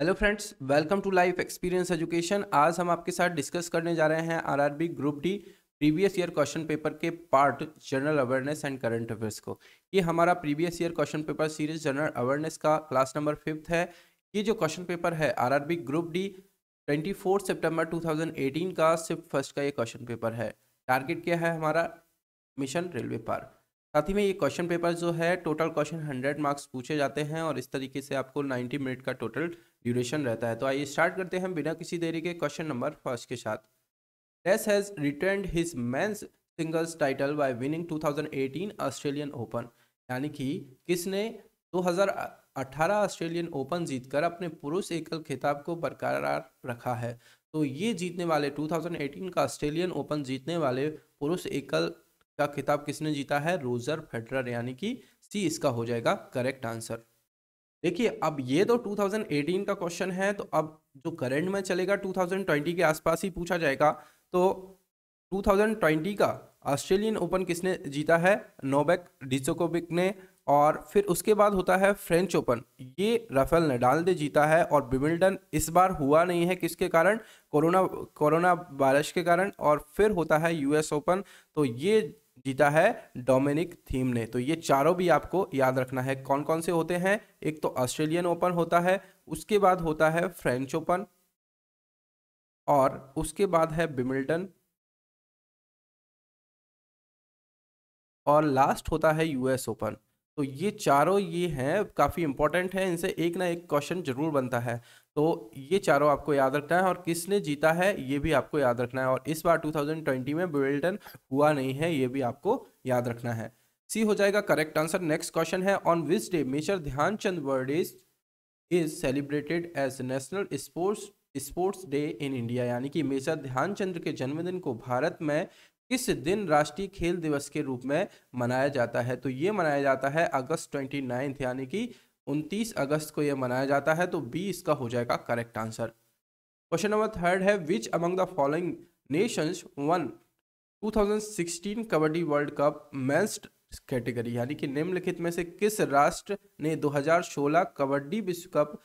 hello friends welcome to life experience education आज हम आपके साथ डिस्कस करने जा रहे हैं RRB group D previous year question paper के part general awareness and current affairs को ये हमारा previous year question paper series general awareness का क्लास नंबर फिफ्थ है ये जो क्वेश्चन पेपर है आर ग्रुप डी ट्वेंटी सितंबर 2018 का सिर्फ फर्स्ट का ये क्वेश्चन पेपर है टारगेट क्या है हमारा मिशन रेलवे पार्क साथ ही में ये क्वेश्चन पेपर जो है टोटल क्वेश्चन हंड्रेड मार्क्स पूछे जाते हैं और इस तरीके से आपको नाइन्टी मिनट का टोटल ड्यूरेशन रहता है तो आइए स्टार्ट करते हैं बिना किसी देरी के क्वेश्चन नंबर फर्स्ट के साथ डेस has return his men's singles title by winning 2018 Australian Open यानी कि किसने 2018 ऑस्ट्रेलियन ओपन जीतकर अपने पुरुष एकल खिताब को बरकरार रखा है तो ये जीतने वाले 2018 का ऑस्ट्रेलियन ओपन जीतने वाले पुरुष एकल का खिताब किसने जीता है रोजर फेडरर यानी कि सी इसका हो जाएगा करेक्ट आंसर देखिए अब ये तो 2018 का क्वेश्चन है तो अब जो करंट में चलेगा 2020 के आसपास ही पूछा जाएगा तो 2020 का ऑस्ट्रेलियन ओपन किसने जीता है नोबेक डिजोकोबिक ने और फिर उसके बाद होता है फ्रेंच ओपन ये राफेल नडाल ने जीता है और बिमिल्टन इस बार हुआ नहीं है किसके कारण कोरोना कोरोना वायरस के कारण और फिर होता है यूएस ओपन तो ये जीता है डोमिनिक थीम ने तो ये चारों भी आपको याद रखना है कौन कौन से होते हैं एक तो ऑस्ट्रेलियन ओपन होता है उसके बाद होता है फ्रेंच ओपन और उसके बाद है बिमिल्टन और लास्ट होता है यूएस ओपन तो ये चारों ये हैं काफ़ी इंपॉर्टेंट हैं इनसे एक ना एक क्वेश्चन जरूर बनता है तो ये चारों आपको याद रखना है और किसने जीता है ये भी आपको याद रखना है और इस बार 2020 में बिल्टन हुआ नहीं है ये भी आपको याद रखना है सी हो जाएगा करेक्ट आंसर नेक्स्ट क्वेश्चन है on which day major Dhyanchand word is is celebrated as national sports sports day in India यानी कि मेजर ध्यानचंद के जन्मदिन को भारत में किस दिन राष्ट्रीय खेल दिवस के रूप में मनाया जाता है तो ये मनाया जाता है अगस्त ट्वेंटी यानी कि उनतीस अगस्त को यह मनाया जाता है तो बी इसका हो जाएगा correct answer question number third है which among the following nations won 2016 kabaddi world cup men's category यानी कि निम्नलिखित में से किस राष्ट्र ने 2016 कबड्डी विश्व कप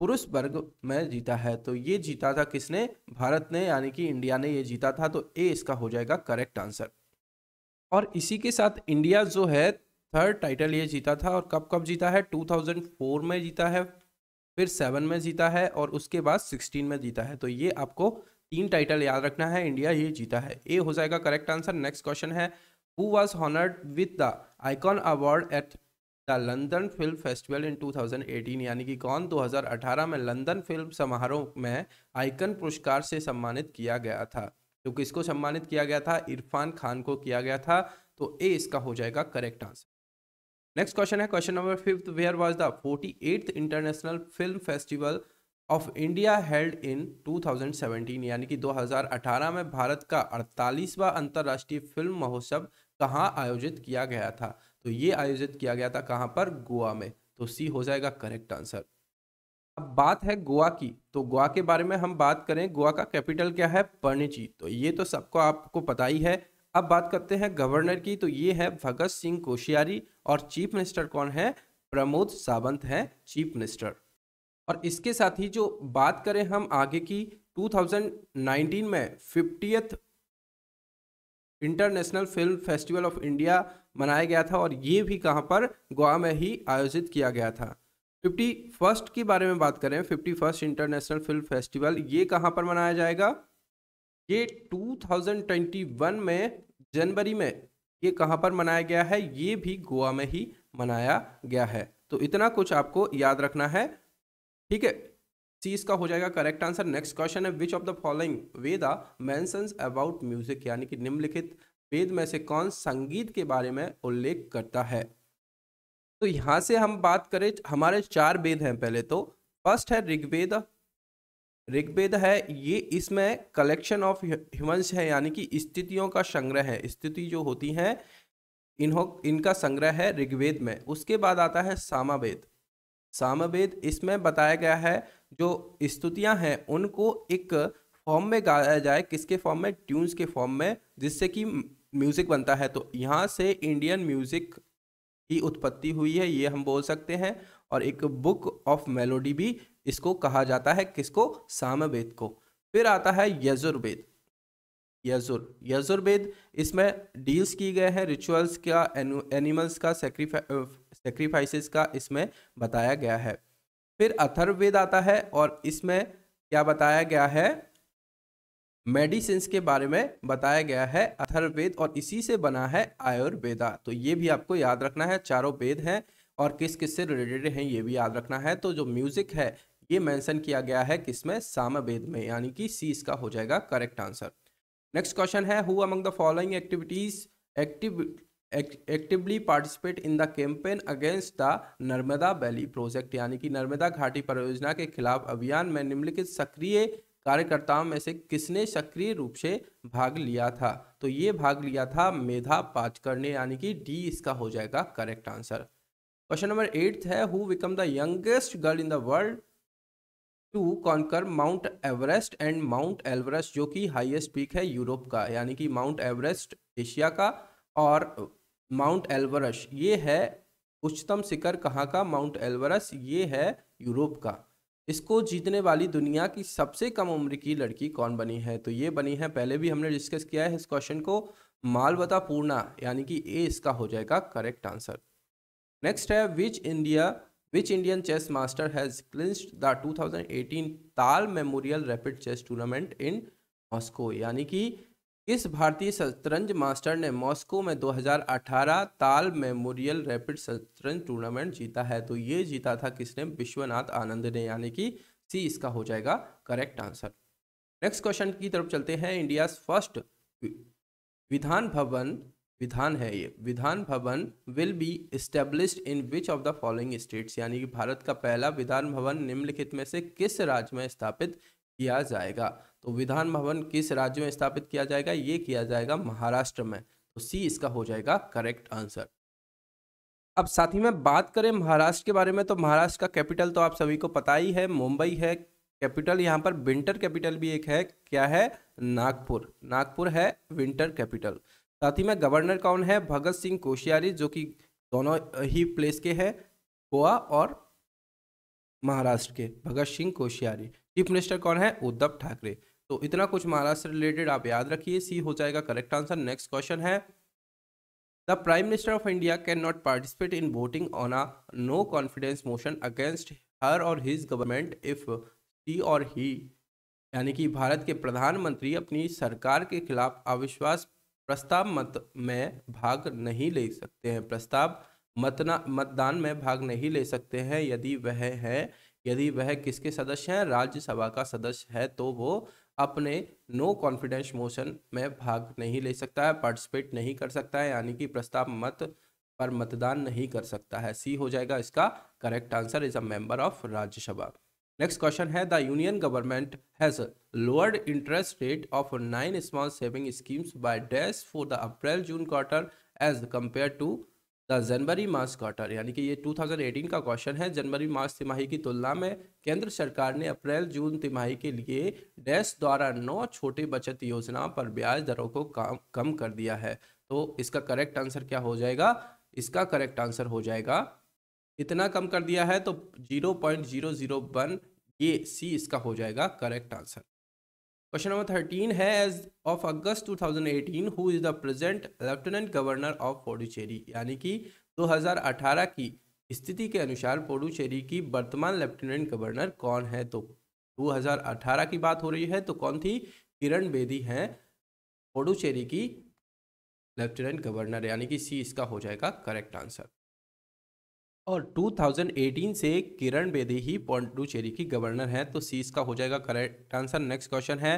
पुरुष वर्ग में जीता है तो ये जीता था किसने भारत ने यानी कि इंडिया ने ये जीता था तो ए इसका हो जाएगा करेक्ट आंसर और इसी के साथ इंडिया जो है थर्ड टाइटल ये जीता था और कब कब जीता है 2004 में जीता है फिर सेवन में जीता है और उसके बाद सिक्सटीन में जीता है तो ये आपको तीन टाइटल याद रखना है इंडिया ये जीता है ए हो जाएगा करेक्ट आंसर नेक्स्ट क्वेश्चन है who was honoured with the icon award at the London film festival in 2018 यानी कि कौन 2018 में लंदन फिल्म समारोह में आइकन पुरस्कार से सम्मानित किया गया था तो किसको सम्मानित किया गया था इरफान खान को किया गया था तो ए इसका हो जाएगा करेक्ट आंसर नेक्स्ट क्वेश्चन है question number fifth where was the forty eighth international film festival of India held in 2017 यानी कि 2018 में भारत का 48वां अंतर्राष्ट्रीय फिल्म महोत्सव कहाँ आयोजित किया गया था तो ये आयोजित किया गया था कहाँ पर गोवा में तो सी हो जाएगा करेक्ट आंसर अब बात है गोवा की तो गोवा के बारे में हम बात करें गोवा का कैपिटल क्या है पणजी तो ये तो सबको आपको पता ही है अब बात करते हैं गवर्नर की तो ये है भगत सिंह कोशियारी और चीफ मिनिस्टर कौन है प्रमोद सावंत है चीफ मिनिस्टर और इसके साथ ही जो बात करें हम आगे की 2019 में fiftieth international film festival of India मनाया गया था और ये भी कहां पर गोवा में ही आयोजित किया गया था फिफ्टी फर्स्ट के बारे में बात करें fifty first international film festival ये कहां पर मनाया जाएगा ये 2021 में जनवरी में ये कहाँ पर मनाया गया है ये भी गोवा में ही मनाया गया है तो इतना कुछ आपको याद रखना है ठीक है सी इसका हो जाएगा करेक्ट आंसर नेक्स्ट क्वेश्चन है which of the following Veda mentions about music यानी कि निम्नलिखित वेद में से कौन संगीत के बारे में उल्लेख करता है तो यहाँ से हम बात करें हमारे चार वेद हैं पहले तो फर्स्ट है ऋग्वेद ऋग्वेद है ये इसमें कलेक्शन ऑफ ह्यूमंस है यानी कि स्थितियों का संग्रह है स्थिति जो होती है इन्हों इनका संग्रह है ऋग्वेद में उसके बाद आता है सामावेद सामवेद इसमें बताया गया है जो स्तुतियां हैं उनको एक फॉर्म में गाया जाए किसके फॉर्म में ट्यून्स के फॉर्म में जिससे कि म्यूज़िक बनता है तो यहाँ से इंडियन म्यूज़िक की उत्पत्ति हुई है ये हम बोल सकते हैं और एक बुक ऑफ मेलोडी भी इसको कहा जाता है किसको सामवेद को फिर आता है यजुर्वेद यजुर यजुर्वेद इसमें डील्स किए गए हैं रिचुअल्स का एनिमल्स का सेक्रीफाइ का इसमें बताया गया है फिर अथर्ववेद आता है और इसमें क्या बताया गया है मेडिसिन के बारे में बताया गया है अथर्ववेद और इसी से बना है आयुर्वेदा तो ये भी आपको याद रखना है चारों वेद हैं और किस किस से रिलेटेड हैं ये भी याद रखना है तो जो म्यूज़िक है ये मेंशन किया गया है किसमें सामवेद में यानी कि सी इसका हो जाएगा करेक्ट आंसर नेक्स्ट क्वेश्चन है who among the following activities active actively participate in the campaign against the Narmada valley project यानी कि नर्मदा घाटी परियोजना के खिलाफ अभियान में निम्नलिखित सक्रिय कार्यकर्ताओं में से किसने सक्रिय रूप से भाग लिया था तो ये भाग लिया था मेधा पाचकर ने यानी कि डी इसका हो जाएगा correct answer question number eighth है who become the youngest girl in the world to conquer mount Everest and mount Everest जो कि हाईएस्ट पीक है यूरोप का यानी कि माउंट एवरेस्ट एशिया का और माउंट एलवरस ये है उच्चतम शिखर कहाँ का माउंट एलवरस ये है यूरोप का इसको जीतने वाली दुनिया की सबसे कम उम्र की लड़की कौन बनी है तो ये बनी है पहले भी हमने डिस्कस किया है इस क्वेश्चन को मालवता पूर्णा यानी कि ए इसका हो जाएगा करेक्ट आंसर नेक्स्ट है which India Which Indian chess master has clinched the 2018 thousand eighteen Tal memorial rapid chess tournament in Moscow यानी कि इस भारतीय शतरंज मास्टर ने मॉस्को में 2018 ताल मेमोरियल रैपिड शतरंज टूर्नामेंट जीता है तो ये जीता था किसने विश्वनाथ आनंद ने यानी कि सी इसका हो जाएगा करेक्ट आंसर नेक्स्ट क्वेश्चन की तरफ चलते हैं इंडिया फर्स्ट विधान भवन विधान है ये Vidhan Bhavan will be established in which of the following states यानी कि भारत का पहला विधान भवन निम्नलिखित में से किस राज्य में स्थापित किया जाएगा तो विधान भवन किस राज्य में स्थापित किया जाएगा ये किया जाएगा महाराष्ट्र में तो सी इसका हो जाएगा करेक्ट आंसर अब साथ ही में बात करें महाराष्ट्र के बारे में तो महाराष्ट्र का कैपिटल तो आप सभी को पता ही है मुंबई है कैपिटल यहाँ पर विंटर कैपिटल भी एक है क्या है नागपुर नागपुर है विंटर कैपिटल साथ ही में गवर्नर कौन है भगत सिंह कोशियारी जो कि दोनों ही प्लेस के हैं गोवा और महाराष्ट्र के भगत सिंह कोशियारी चीफ मिनिस्टर कौन है उद्धव ठाकरे तो इतना कुछ महाराष्ट्र रिलेटेड आप याद रखिए सी हो जाएगा करेक्ट आंसर नेक्स्ट क्वेश्चन है the prime minister of India can not participate in voting on a no confidence motion against her or his government if सी और ही यानी कि भारत के प्रधानमंत्री अपनी सरकार के खिलाफ अविश्वास प्रस्ताव मत में भाग नहीं ले सकते हैं प्रस्ताव मतना मतदान में भाग नहीं ले सकते हैं यदि वह है यदि वह किसके सदस्य हैं राज्यसभा का सदस्य है तो वो अपने नो कॉन्फिडेंस मोशन में भाग नहीं ले सकता है पार्टिसिपेट नहीं कर सकता है यानी कि प्रस्ताव मत पर मतदान नहीं कर सकता है सी हो जाएगा इसका correct answer is a member of Rajya Sabha next question है the union government has lowered interest rate of nine small saving schemes by dash for the April June quarter as compare to the January March quarter यानी कि ये 2018 का question है जनवरी मार्च तिमाही की तुलना में केंद्र सरकार ने अप्रैल जून तिमाही के लिए डैश द्वारा नौ छोटे बचत योजनाओं पर ब्याज दरों को कम कर दिया है तो इसका करेक्ट आंसर क्या हो जाएगा इसका करेक्ट आंसर हो जाएगा इतना कम कर दिया है तो zero point zero zero one ये सी इसका हो जाएगा correct answer question number thirteen है as of August 2018 who is the present lieutenant governor of Puducherry यानी कि 2018 की स्थिति के अनुसार पोडुचेरी की वर्तमान लेफ्टिनेंट गवर्नर कौन है तो 2018 की बात हो रही है तो कौन थी किरण बेदी हैं पोडुचेरी की लेफ्टिनेंट गवर्नर यानी कि सी इसका हो जाएगा करेक्ट आंसर और 2018 से किरण बेदी ही पॉन्टुचेरी की गवर्नर हैं तो सी इसका हो जाएगा करेक्ट आंसर नेक्स्ट क्वेश्चन है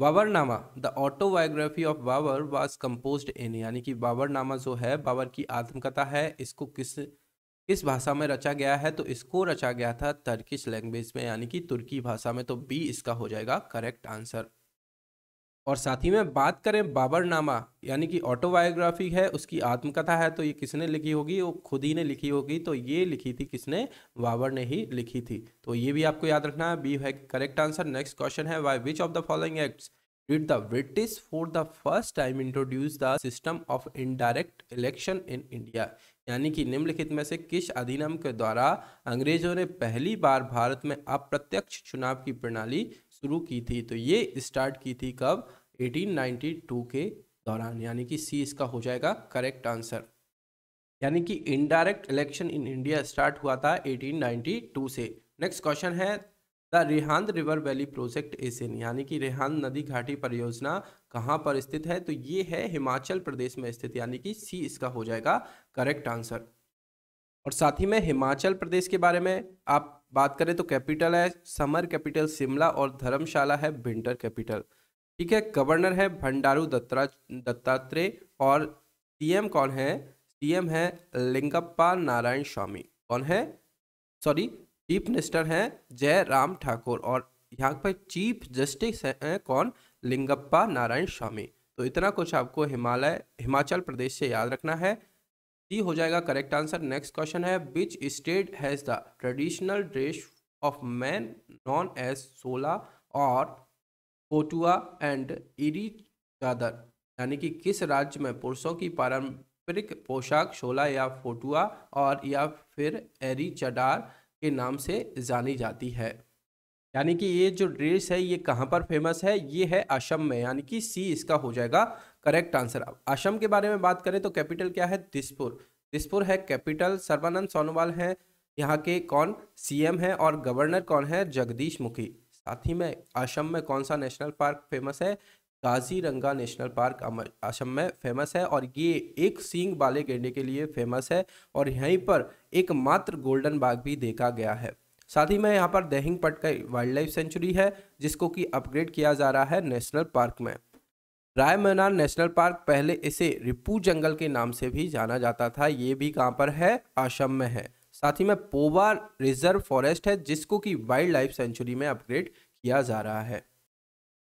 Baburnama the autobiography of Babur was compose in यानी कि बाबरनामा जो है बाबर की आत्मकथा है इसको किस किस भाषा में रचा गया है तो इसको रचा गया था तर्किश लैंग्वेज में यानी कि तुर्की भाषा में तो बी इसका हो जाएगा करेक्ट आंसर और साथ ही में बात करें बाबरनामा यानी कि ऑटोबायोग्राफी है उसकी आत्मकथा है तो ये किसने लिखी होगी वो खुद ही ने लिखी होगी तो ये लिखी थी किसने बाबर ने ही लिखी थी तो ये भी आपको याद रखना है बी है करेक्ट आंसर नेक्स्ट क्वेश्चन है by which of the following acts did the British for the first time introduce the system of indirect election in India यानी कि निम्नलिखित में से किस अधिनियम के द्वारा अंग्रेजों ने पहली बार भारत में अप्रत्यक्ष चुनाव की प्रणाली शुरू की थी तो ये स्टार्ट की थी कब 1892 के दौरान यानी कि सी इसका हो जाएगा करेक्ट आंसर यानी कि indirect election in India start हुआ था 1892 से नेक्स्ट क्वेश्चन है the Rihand river valley project in यानी कि रिहांद नदी घाटी परियोजना कहाँ पर स्थित है तो ये है हिमाचल प्रदेश में स्थित यानी कि सी इसका हो जाएगा करेक्ट आंसर और साथ ही में हिमाचल प्रदेश के बारे में आप बात करें तो कैपिटल है समर कैपिटल शिमला और धर्मशाला है विंटर कैपिटल ठीक है गवर्नर है भंडारू दत्ता दत्तात्रेय और सीएम कौन है सीएम है लिंगप्पा नारायण स्वामी कौन है सॉरी चीफ मिनिस्टर है जय राम ठाकुर और यहाँ पर चीफ जस्टिस है कौन लिंगप्पा नारायण स्वामी तो इतना कुछ आपको हिमालय हिमाचल प्रदेश से याद रखना है सी हो जाएगा करेक्ट आंसर नेक्स्ट क्वेश्चन है which state has the traditional dress of man known as सोला और कोटुआ एंड इरी चादर यानी कि किस राज्य में पुरुषों की पारंपरिक पोशाक शोला या फोटुआ और या फिर एरी चडार के नाम से जानी जाती है यानी कि ये जो ड्रेस है ये कहाँ पर फेमस है ये है असम में यानी कि सी इसका हो जाएगा करेक्ट आंसर असम के बारे में बात करें तो कैपिटल क्या है दिसपुर दिसपुर है कैपिटल सर्वानंद सोनोवाल है यहाँ के कौन सीएम है और गवर्नर कौन है जगदीश मुखी साथ ही में असम में कौन सा नेशनल पार्क फेमस है काजीरंगा नेशनल पार्क असम में फेमस है और ये एक सींग बाले गेंडे के लिए फेमस है और यहीं पर एकमात्र गोल्डन बाग भी देखा गया है साथ ही में यहाँ पर दहिंग का वाइल्ड लाइफ सेंचुरी है जिसको कि अपग्रेड किया जा रहा है नेशनल पार्क में राय मैनार नेशनल पार्क पहले इसे रिपू जंगल के नाम से भी जाना जाता था ये भी कहाँ पर है आसम में है साथ ही में पोवा रिजर्व फॉरेस्ट है जिसको कि वाइल्ड लाइफ सेंचुरी में अपग्रेड किया जा रहा है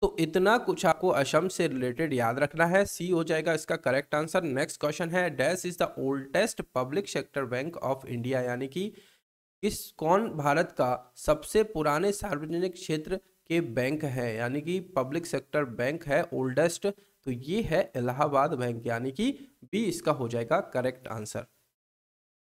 तो इतना कुछ आपको असम से रिलेटेड याद रखना है सी हो जाएगा इसका करेक्ट आंसर नेक्स्ट क्वेश्चन है dash is the oldest public sector bank of India यानी कि किस कौन भारत का सबसे पुराने सार्वजनिक क्षेत्र के बैंक है यानी कि पब्लिक सेक्टर बैंक है ओल्डेस्ट तो ये है इलाहाबाद बैंक यानी कि बी इसका हो जाएगा करेक्ट आंसर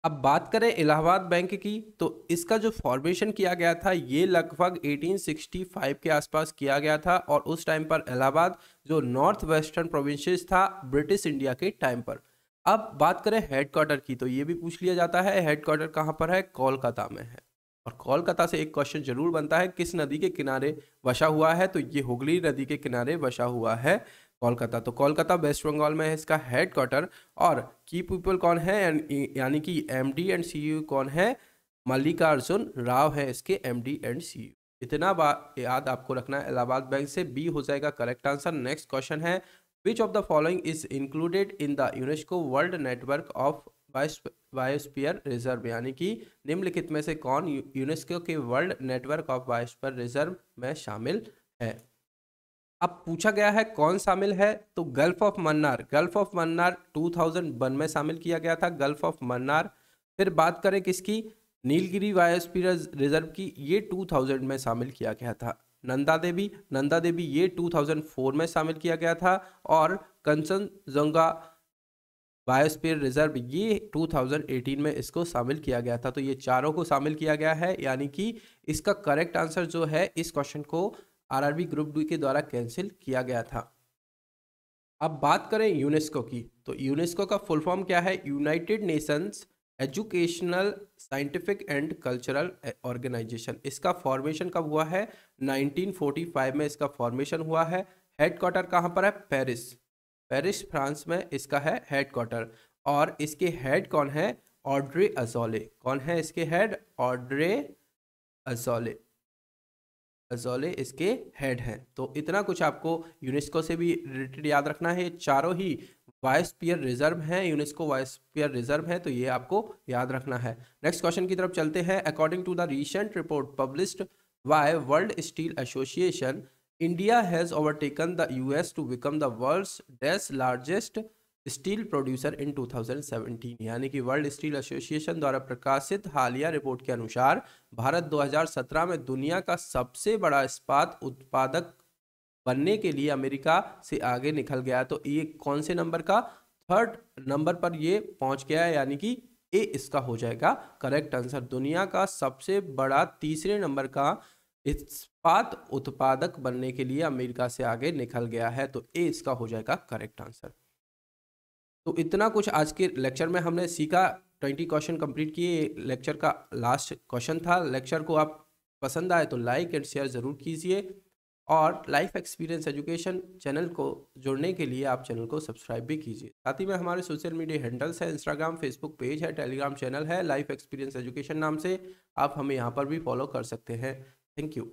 अब बात करें इलाहाबाद बैंक की तो इसका जो फॉर्मेशन किया गया था ये लगभग 1865 के आसपास किया गया था और उस टाइम पर इलाहाबाद जो नॉर्थ वेस्टर्न प्रोविंसेस था ब्रिटिश इंडिया के टाइम पर अब बात करें हेडक्वार्टर की तो ये भी पूछ लिया जाता है हेडक्वार्टर कहाँ पर है कोलकाता में है और कोलकाता से एक क्वेश्चन जरूर बनता है किस नदी के किनारे बसा हुआ है तो ये हुगली नदी के किनारे बसा हुआ है कोलकाता तो कोलकाता वेस्ट बंगाल में है इसका हेड क्वार्टर और की पीपल कौन है यानी कि M D and CEO कौन है मल्लिकार्जुन राव है इसके M D and CEO इतना बात याद आपको रखना है इलाहाबाद बैंक से बी हो जाएगा करेक्ट आंसर नेक्स्ट क्वेश्चन है which of the following is included in the UNESCO world network of biosphere reserve यानी कि निम्नलिखित में से कौन यूनेस्को के world network of biosphere reserve में शामिल है अब पूछा गया है कौन शामिल है तो gulf of Mannar gulf of Mannar 2001 में शामिल किया गया था गल्फ ऑफ मन्नार फिर बात करें किसकी नीलगिरी बायोस्पियर रिजर्व की ये 2000 में शामिल किया गया था नंदा देवी नंदा देवी ये 2004 में शामिल किया गया था और कंचन जंगा बायोस्पेयर रिजर्व ये 2018 में इसको शामिल किया गया था तो ये चारों को शामिल किया गया है यानी कि इसका करेक्ट आंसर जो है इस क्वेश्चन को आरआरबी ग्रुप डी के द्वारा कैंसिल किया गया था अब बात करें यूनेस्को की तो यूनेस्को का फुल फॉर्म क्या है United Nations educational scientific and cultural organization इसका फॉर्मेशन कब हुआ है 1945 में इसका फॉर्मेशन हुआ है हेडक्वार्टर कहाँ पर है पेरिस पेरिस फ्रांस में इसका है हेडक्वार्टर और इसके हेड कौन है ऑड्रे अजोले कौन है इसके हेड ऑड्रे अजोले अजोले इसके हेड हैं तो इतना कुछ आपको यूनेस्को से भी रिलेटेड याद रखना है चारों ही वायोस्पियर रिजर्व है यूनेस्को वायोस्पियर रिजर्व है तो ये आपको याद रखना है नेक्स्ट क्वेश्चन की तरफ चलते हैं according to the recent report published by world steel association India has overtaken the US to become the world's डेस लार्जेस्ट स्टील प्रोड्यूसर इन 2017 यानी कि वर्ल्ड स्टील एसोसिएशन द्वारा प्रकाशित हालिया रिपोर्ट के अनुसार भारत 2017 में दुनिया का सबसे बड़ा इस्पात उत्पादक बनने के लिए अमेरिका से आगे निकल गया तो ये कौन से नंबर का थर्ड नंबर पर ये पहुंच गया है यानी कि ए इसका हो जाएगा करेक्ट आंसर दुनिया का सबसे बड़ा तीसरे नंबर का इस्पात उत्पादक बनने के लिए अमेरिका से आगे निकल गया है तो ए इसका हो जाएगा करेक्ट आंसर तो इतना कुछ आज के लेक्चर में हमने सीखा ट्वेंटी क्वेश्चन कंप्लीट किए लेक्चर का लास्ट क्वेश्चन था लेक्चर को आप पसंद आए तो लाइक एंड शेयर ज़रूर कीजिए और लाइफ एक्सपीरियंस एजुकेशन चैनल को जुड़ने के लिए आप चैनल को सब्सक्राइब भी कीजिए साथ ही में हमारे सोशल मीडिया हैंडल्स है इंस्टाग्राम फेसबुक पेज है टेलीग्राम चैनल है लाइफ एक्सपीरियंस एजुकेशन नाम से आप हमें यहाँ पर भी फॉलो कर सकते हैं थैंक यू